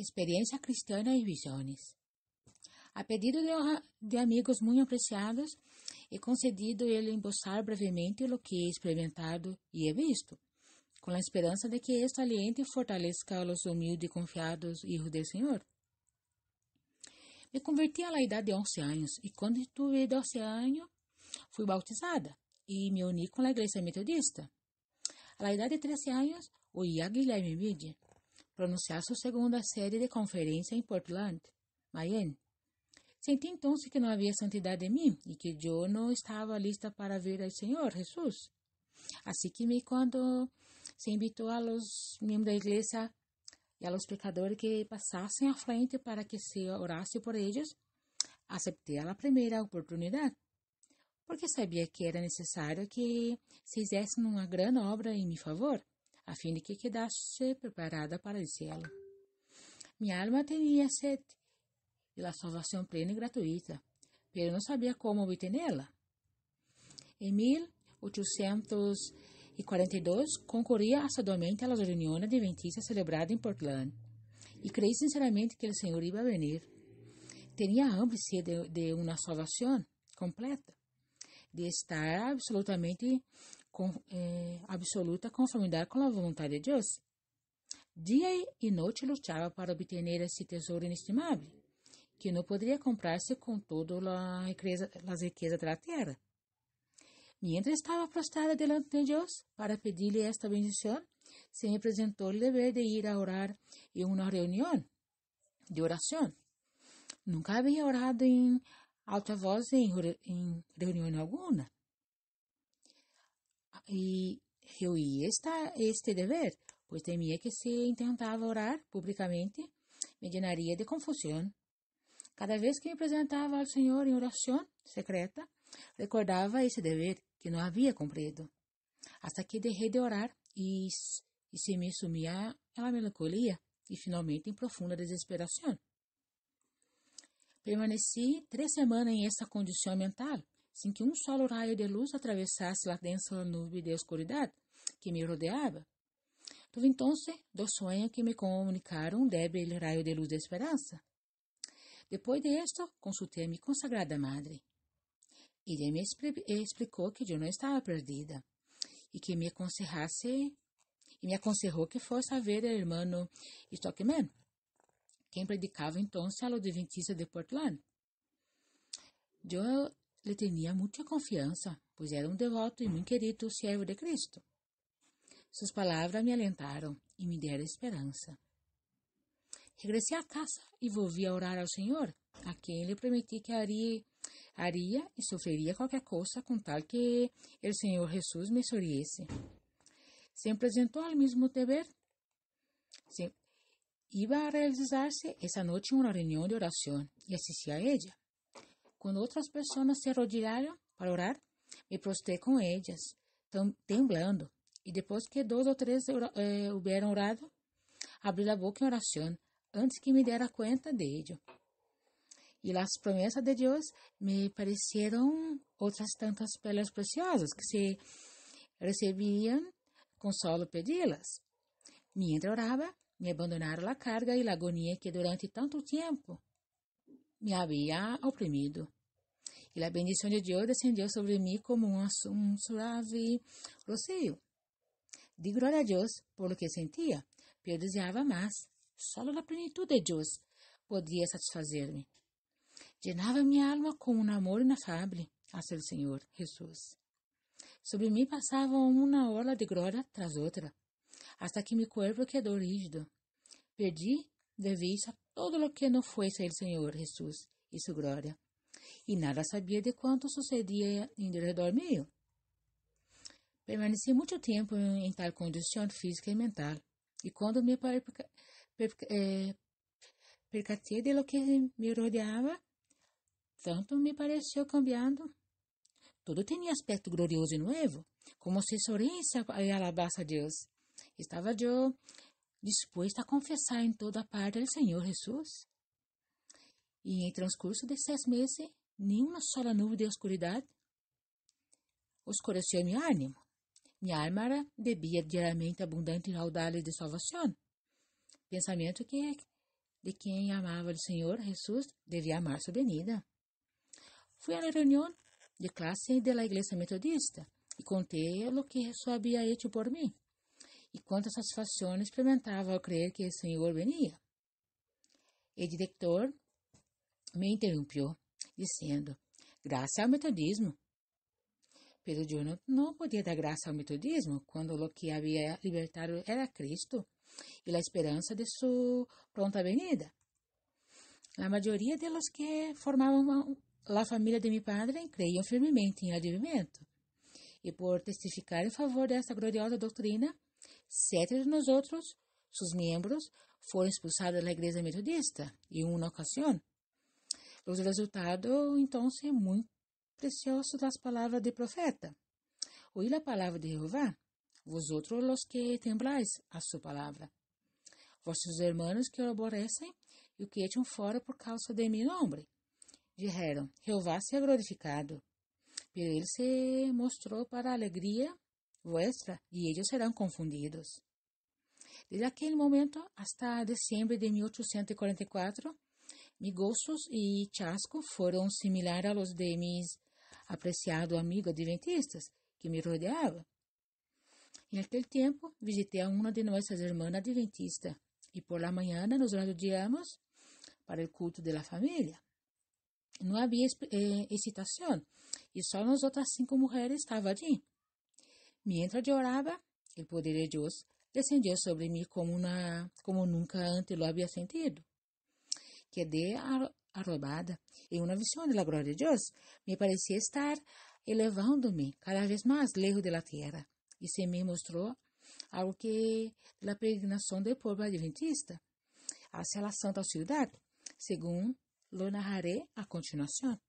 Experiência Cristã e Visões. A pedido de, de, amigos muito apreciados, é concedido ele embossar brevemente o que é experimentado e é visto, com a esperança de que este aliente fortaleça os humildes e confiados filhos do Senhor. Me converti à idade de 11 anos e quando tive 12 anos, fui bautizada e me uni com a igreja metodista. À idade de 13 anos, o Ia Guilherme Midi pronunciar sua segunda série de conferência em Portland, Maine. Senti então -se que não havia santidade em mim e que eu não estava lista para ver ao Senhor Jesus. Assim que me quando se invitou a los membros da igreja e a los pecadores que passassem à frente para que se orasse por eles, aceitei a primeira oportunidade, porque sabia que era necessário que se fizessem uma grande obra em meu favor a fim de que quedasse preparada para o lo Minha alma tinha sede pela salvação plena e gratuita, mas não sabia como obtê-la. Em 1842, concorria assiduamente às reuniões adventistas celebradas em Portland e creio sinceramente que o Senhor ia venir. Tinha hambre de, de uma salvação completa, de estar absolutamente com é, eh, absoluta conformidade com a vontade de Deus. Dia e noite lutava para obter esse tesouro inestimável, que não poderia comprar-se com todas as riquezas riqueza da terra. Mientras estava prostrada delante de Deus para pedir-lhe esta bendição, se me apresentou o dever de ir a orar em uma reunião de oração. Nunca havia orado em alta voz em, em reunião alguma e eu ia estar este dever, pois temia que se intentava orar publicamente, me llenaria de confusão. Cada vez que me apresentava ao Senhor em oração secreta, recordava esse dever que não havia cumprido. Hasta que deixei de orar e, e se me sumia a melancolia e finalmente em profunda desesperação. Permaneci três semanas em essa condição mental sem que um solo raio de luz atravessasse a densa nuvem de escuridão que me rodeava. Tive então dois sonhos que me comunicaram um débil raio de luz de esperança. Depois de esto, consultei a minha consagrada madre. Ela me explicou que eu não estava perdida e que me aconselhasse e me aconsejou que fosse a ver o irmão Stockman, quem predicava então a adventista de Portland. Eu ele tinha muita confiança, pois era um devoto e muito querido servo de Cristo. Suas palavras me alentaram e me deram esperança. Regressei à casa e volvi a orar ao Senhor, a quem lhe prometi que haria, haria e sofreria qualquer coisa com tal que o Senhor Jesus me sorriesse. Se apresentou ao mesmo dever. iba a realizar-se essa noite uma reunião de oração e assisti a ella. Quando outras pessoas se arrodilharam para orar, me prostrei com elas, temblando. E depois que dois ou três eh, houveram orado, abri a boca em oração, antes que me dera conta de ello. E as promessas de Deus me pareceram outras tantas pelas preciosas que se recebiam com solo pedi-las. Mientras orava, me abandonaram a carga e a agonia que durante tanto tempo me había oprimido. Y la bendición de Dios descendió sobre mí como un, suave rocío. Di gloria a Dios por lo que sentía, pero deseaba más. Solo la plenitud de Dios podía satisfacerme. Llenaba mi alma con un amor inefable hacia el Señor Jesús. Sobre mí pasaba una ola de gloria tras otra, hasta que mi cuerpo quedó rígido. Perdí de todo lo que no fuese el Señor Jesús y su gloria, y nada sabía de cuanto sucedía en derredor mío. Permanecí mucho tiempo en tal condición física y mental, y cuando me perca, eh, percaté de lo que me rodeaba, tanto me pareció cambiando. Tudo tinha aspecto glorioso e novo, como se sorrisa e alabasse a Deus. Estava eu disposto a confessar em toda parte ao Senhor Jesus. E em transcurso de seis meses, nenhuma sola nuvem de oscuridade oscureceu meu ânimo. Minha alma bebia diariamente abundante raudales de salvação. Pensamento que de quem amava o Senhor Jesus devia amar sua venida. Fui à reunião de classe da Igreja Metodista e contei o que Jesus havia feito por mim e quanta satisfação experimentava ao crer que o Senhor venia. O diretor me interrompeu, dizendo: Graça ao metodismo. Pero eu não, não podia dar graça ao metodismo quando o que havia libertado era Cristo e a esperança de sua pronta venida. A maioria de los que formavam a família de meu padre creiam firmemente em advento. E por testificar em favor dessa gloriosa doutrina, Sete de nós outros, seus membros, foram expulsados da igreja metodista em uma ocasião. O resultado, então, é muito precioso das palavras do profeta. Ouvi a palavra de Jeová, vosotros os que temblais a sua palavra. Vossos irmãos que o aborrecem e o que echam fora por causa de meu nome. Dijeron, Jeová seja glorificado. Pero ele se mostrou para a alegria vuestra, y ellos serán confundidos. Desde aquel momento hasta diciembre de 1844, mis gozos y chasco fueron similares a los de mis apreciados amigos adventistas que me rodeaban. En aquel tiempo visité a una de nuestras hermanas adventistas y por la mañana nos reuníamos para el culto de la familia. No había eh, excitación y solo nosotras cinco mujeres estaban allí. Mientras lloraba, el poder de Dios descendió sobre mí como, una, como nunca antes lo había sentido. Quedé arrobada en una visión de la gloria de Dios. Me parecía estar elevándome cada vez más lejos de la tierra. Y se me mostró algo que la peregrinación del pueblo adventista hacia la santa ciudad, según lo narraré a continuación.